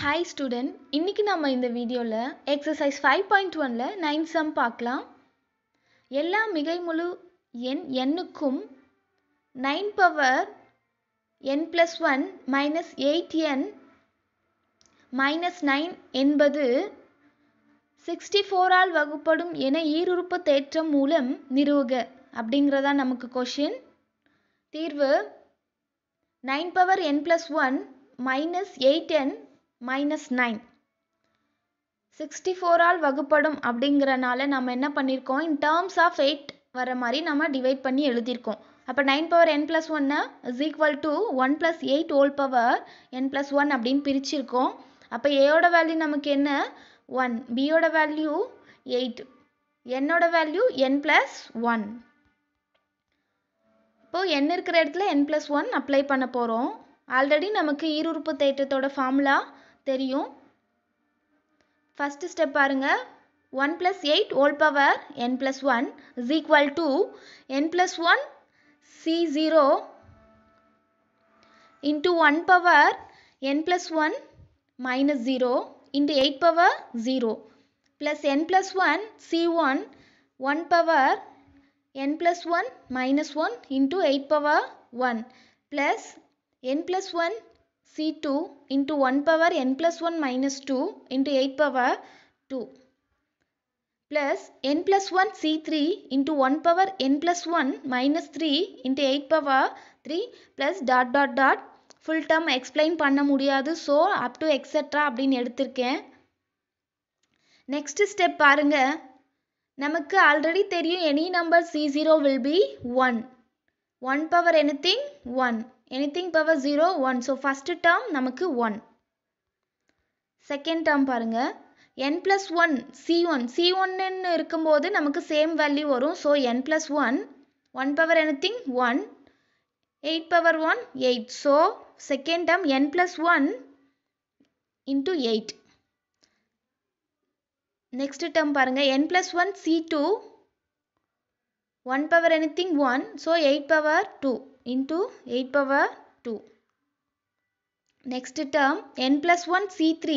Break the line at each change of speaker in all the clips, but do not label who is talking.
Hi student இன்றைக்கி நம்ம இந்த வீடியோவில் எக்ஸசைஸ் ஃபைவ் பாயிண்ட் ஒனில் நைன் சம் பார்க்கலாம் எல்லா மிகைமுழு எண் எண்ணுக்கும் நைன் பவர் என் ப்ளஸ் ஒன் மைனஸ் எயிட் என் மைனஸ் நைன் என்பது சிக்ஸ்டி ஃபோரால் வகுப்படும் என ஈருறுப்பு தேற்றம் மூலம் நிறுவுக அப்படிங்கிறதா நமக்கு கொஷின் தீர்வு நைன் பவர் என் ப்ளஸ் ஒன் மைனஸ் எயிட் என் மைனஸ் நைன் சிக்ஸ்டி ஃபோரால் வகுப்படும் அப்படிங்கிறனால நம்ம என்ன பண்ணியிருக்கோம் இன் டேர்ம்ஸ் ஆஃப் எயிட் வர மாதிரி நம்ம டிவைட் பண்ணி எழுதியிருக்கோம் அப்போ நைன் பவர் என் ப்ளஸ் ஒன்னு is equal to one plus eight whole power N plus one அப்படின்னு பிரிச்சிருக்கோம் அப்போ ஏயோட வேல்யூ நமக்கு என்ன ஒன் பியோட வேல்யூ எயிட் என்னோட வேல்யூ என் ப்ளஸ் ஒன் இப்போது என் இருக்கிற இடத்துல என் ப்ளஸ் ஒன் அப்ளை பண்ண போகிறோம் ஆல்ரெடி நமக்கு ஈருறுப்பு தேட்டத்தோட ஃபார்முலா தெரியும் ஃபஸ்ட்டு ஸ்டெப் பாருங்கள் one plus eight whole power N plus one is equal to N plus one C zero into 1 power n plus 1 minus 0 into 8 power 0 plus n plus 1 c1 1 power n plus 1 minus 1 into 8 power 1 plus n plus 1 c2 into 1 power n plus 1 minus 2 into 8 power 2 plus n plus 1 c3 into 1 power n plus 1 minus 3 into 8 power 3 plus dot dot dot full term explain பண்ண முடியாது so up to extra அப்படின்னு எடுத்திருக்கேன் next step பாருங்க நமக்கு already தெரியும் any number C zero will be one one power anything one anything power zero one so first term நமக்கு one second term பாருங்கள் n plus one C one C ஒன்னு இருக்கும்போது நமக்கு same value வரும் so n plus one one power anything one eight power one eight so second term n plus one into eight next term பாருங்கள் n plus one C two one power anything one so eight power two into 8 power 2. Next term n plus 1 c3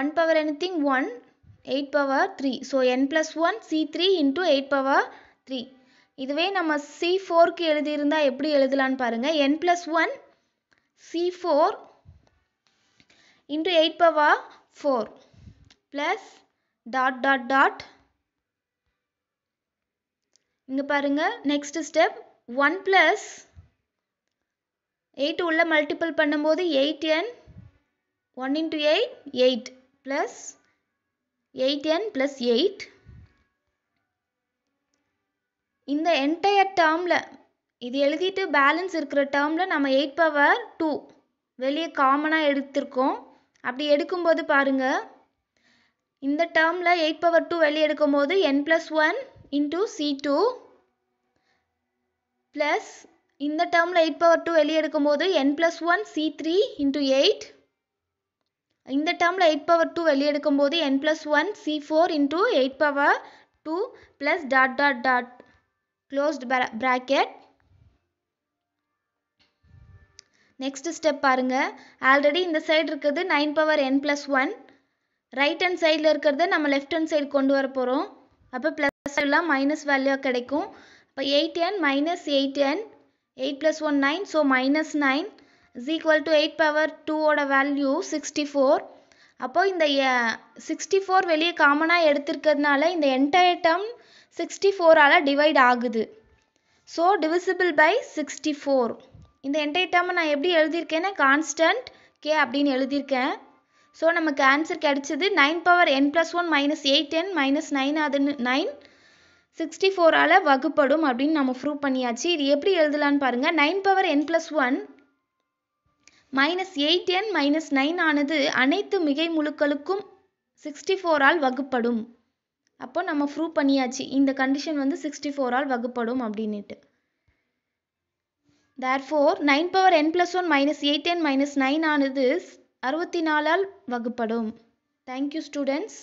1 power anything 1 8 power 3. So n plus 1 c3 into 8 power 3. இதுவே நம்ம C4 C எழுதி இருந்தா எப்படி எழுதலான்னு பாருங்க n plus 1 C4 into 8 power 4 plus dot dot dot இங்க பாருங்க next step one plus eight உள்ளே multiple பண்ணும்போது eight N one into eight eight plus eight N plus eight இந்த என்டையர் டேர்மில் இது எழுதிட்டு பேலன்ஸ் இருக்கிற டேர்மில் நம்ம எயிட் பவர் டூ வெளியே காமனாக எடுத்திருக்கோம் அப்படி எடுக்கும்போது பாருங்கள் இந்த டேர்மில் எயிட் பவர் டூ வெளியே எடுக்கும்போது N plus one into C two plus இந்த டேர்மில் எயிட் பவர் டூ வெளியே எடுக்கும்போது N plus one C three into eight இந்த டேர்மில் எயிட் பவர் டூ வெளியே எடுக்கும்போது N plus one C four into eight power two plus dot dot dot closed bracket next step பாருங்கள் already இந்த side இருக்குது nine power என் plus one right hand சைடில் இருக்கிறத நம்ம லெஃப்ட் ஹேண்ட் சைடு கொண்டு வர போகிறோம் அப்போ ப்ளஸ் எல்லாம் மைனஸ் வேல்யூ கிடைக்கும் இப்போ eight N minus eight N eight plus one nine so minus nine is equal to eight power டூவோட வேல்யூ சிக்ஸ்டி ஃபோர் அப்போது இந்த சிக்ஸ்டி ஃபோர் வெளியே காமனாக எடுத்திருக்கிறதுனால இந்த என்டையர் டேர்ம் சிக்ஸ்டி ஃபோரால் டிவைட் ஆகுது so divisible by sixty four இந்த என்டையர் டேர்மை நான் எப்படி எழுதியிருக்கேன்னா கான்ஸ்டன்ட் கே அப்படின்னு எழுதியிருக்கேன் ஸோ நமக்கு ஆன்சர் கிடச்சிது நைன் பவர் என் ப்ளஸ் ஒன் மைனஸ் எயிட் என் மைனஸ் நைன் அது நைன் சிக்ஸ்டி ஃபோரால் வகுப்படும் அப்படின்னு நம்ம ப்ரூவ் பண்ணியாச்சு இது எப்படி எழுதலான்னு பாருங்கள் நைன் பவர் என் ப்ளஸ் ஒன் மைனஸ் எயிட் என் மைனஸ் நைன் ஆனது அனைத்து மிகை முழுக்களுக்கும் சிக்ஸ்டி ஃபோரால் வகுப்படும் அப்போ நம்ம ப்ரூவ் பண்ணியாச்சு இந்த கண்டிஷன் வந்து சிக்ஸ்டி ஃபோரால் வகுப்படும் அப்படின்னுட்டு ஃபோர் நைன் பவர் என் ப்ளஸ் ஒன் மைனஸ் எயிட் என் மைனஸ் நைன் ஆனது அறுபத்தி நாலால் வகுப்படும் தேங்க்யூ ஸ்டூடெண்ட்ஸ்